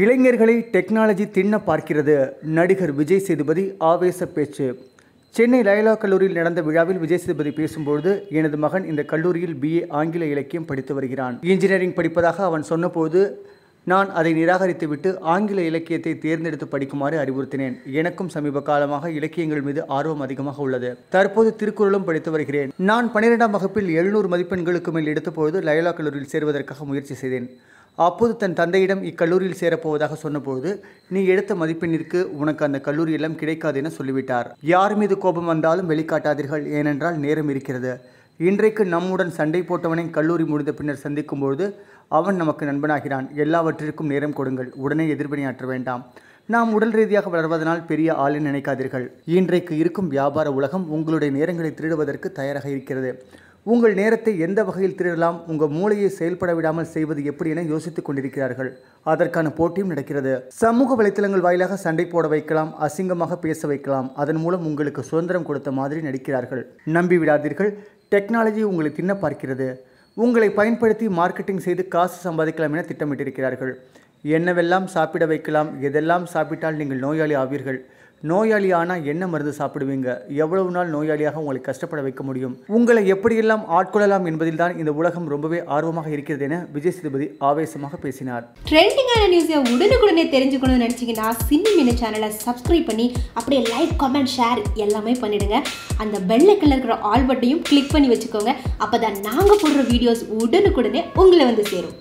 இளைஞர்களை டெக்னாலஜி தின்ன பார்க்கிறது நடிகர் விஜய் சேதுபதி ஆவேச பேச்சு சென்னை லயலா கல்லூரியில் நடந்த விழாவில் விஜய் சேதுபதி பேசும்போது எனது மகன் இந்த கல்லூரியில் பிஏ ஆங்கில இலக்கியம் படித்து வருகிறான் இன்ஜினியரிங் படிப்பதாக அவன் சொன்னபோது நான் அதை நிராகரித்துவிட்டு ஆங்கில இலக்கியத்தை தேர்ந்தெடுத்து படிக்குமாறு அறிவுறுத்தினேன் எனக்கும் சமீப காலமாக இலக்கியங்கள் மீது ஆர்வம் அதிகமாக உள்ளது தற்போது திருக்குறளும் படித்து வருகிறேன் நான் பன்னிரெண்டாம் வகுப்பில் எழுநூறு மதிப்பெண்களுக்கு மேல் எடுத்தபோது லயலா கல்லூரியில் சேர்வதற்காக முயற்சி செய்தேன் அப்போது தன் தந்தையிடம் இக்கல்லூரியில் சேரப்போவதாக சொன்னபோது நீ எடுத்த மதிப்பெண்ணிற்கு உனக்கு அந்த கல்லூரி எல்லாம் கிடைக்காது என சொல்லிவிட்டார் யார் மீது கோபம் வந்தாலும் வெளிக்காட்டாதீர்கள் ஏனென்றால் நேரம் இருக்கிறது இன்றைக்கு நம்முடன் சண்டை போட்டவனை கல்லூரி முடிந்த பின்னர் சந்திக்கும்போது அவன் நமக்கு நண்பனாகிறான் எல்லாவற்றிற்கும் நேரம் கொடுங்கள் உடனே எதிர்வினையாற்ற வேண்டாம் நாம் உடல் ரீதியாக வளர்வதனால் பெரிய ஆளை நினைக்காதீர்கள் இன்றைக்கு இருக்கும் வியாபார உலகம் உங்களுடைய நேரங்களை திருடுவதற்கு தயாராக இருக்கிறது உங்கள் நேரத்தை எந்த வகையில் திருடலாம் உங்கள் மூளையை செயல்பட விடாமல் செய்வது எப்படி என யோசித்துக் கொண்டிருக்கிறார்கள் அதற்கான போட்டியும் நடக்கிறது சமூக வலைத்தளங்கள் வாயிலாக சண்டை போட வைக்கலாம் அசிங்கமாக பேச வைக்கலாம் அதன் மூலம் உங்களுக்கு சுதந்திரம் கொடுத்த மாதிரி நடிக்கிறார்கள் நம்பி விடாதீர்கள் டெக்னாலஜி உங்களை தின்ன பார்க்கிறது உங்களை பயன்படுத்தி மார்க்கெட்டிங் செய்து காசு சம்பாதிக்கலாம் என திட்டமிட்டிருக்கிறார்கள் என்னவெல்லாம் சாப்பிட வைக்கலாம் எதெல்லாம் சாப்பிட்டால் நீங்கள் நோயாளி ஆவீர்கள் நோயாளியானால் என்ன மருந்து சாப்பிடுவீங்க எவ்வளவு நாள் நோயாளியாக உங்களை கஷ்டப்பட வைக்க முடியும் உங்களை எப்படியெல்லாம் ஆட்கொள்ளலாம் என்பதில் தான் இந்த உலகம் ரொம்பவே ஆர்வமாக இருக்கிறது என விஜய் சேதுபதி ஆவேசமாக பேசினார் ட்ரெண்டிங்கான நியூஸை உடனுக்குடனே தெரிஞ்சுக்கணும்னு நினச்சிங்கன்னா சின்னி மீன சேனலை சப்ஸ்கிரைப் பண்ணி அப்படியே லைக் கமெண்ட் ஷேர் எல்லாமே பண்ணிடுங்க அந்த கலர் இருக்கிற ஆல் பட்டையும் கிளிக் பண்ணி வச்சுக்கோங்க அப்போ தான் நாங்கள் போடுற வீடியோஸ் உடனுக்குடனே உங்களை வந்து சேரும்